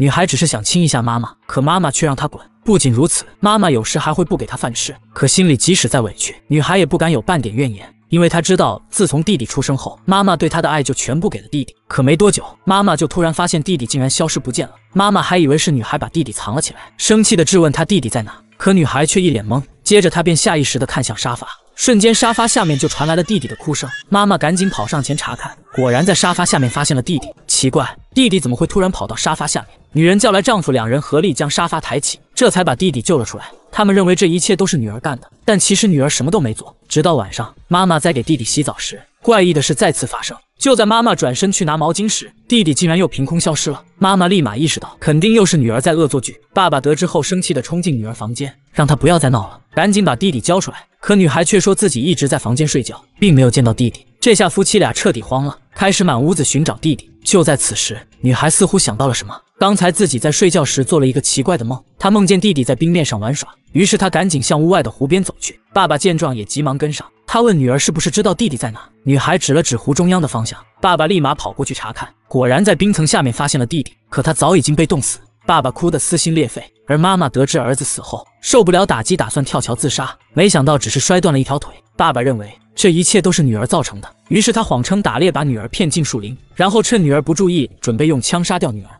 女孩只是想亲一下妈妈，可妈妈却让她滚。不仅如此，妈妈有时还会不给她饭吃。可心里即使再委屈，女孩也不敢有半点怨言，因为她知道，自从弟弟出生后，妈妈对她的爱就全部给了弟弟。可没多久，妈妈就突然发现弟弟竟然消失不见了。妈妈还以为是女孩把弟弟藏了起来，生气的质问她弟弟在哪。可女孩却一脸懵，接着她便下意识的看向沙发，瞬间沙发下面就传来了弟弟的哭声。妈妈赶紧跑上前查看。果然在沙发下面发现了弟弟。奇怪，弟弟怎么会突然跑到沙发下面？女人叫来丈夫，两人合力将沙发抬起，这才把弟弟救了出来。他们认为这一切都是女儿干的，但其实女儿什么都没做。直到晚上，妈妈在给弟弟洗澡时，怪异的事再次发生。就在妈妈转身去拿毛巾时，弟弟竟然又凭空消失了。妈妈立马意识到，肯定又是女儿在恶作剧。爸爸得知后，生气的冲进女儿房间，让她不要再闹了，赶紧把弟弟交出来。可女孩却说自己一直在房间睡觉，并没有见到弟弟。这下夫妻俩彻底慌了。开始满屋子寻找弟弟。就在此时，女孩似乎想到了什么。刚才自己在睡觉时做了一个奇怪的梦，她梦见弟弟在冰面上玩耍。于是她赶紧向屋外的湖边走去。爸爸见状也急忙跟上。他问女儿是不是知道弟弟在哪？女孩指了指湖中央的方向。爸爸立马跑过去查看，果然在冰层下面发现了弟弟。可他早已经被冻死。爸爸哭得撕心裂肺。而妈妈得知儿子死后受不了打击，打算跳桥自杀，没想到只是摔断了一条腿。爸爸认为。这一切都是女儿造成的。于是他谎称打猎，把女儿骗进树林，然后趁女儿不注意，准备用枪杀掉女儿。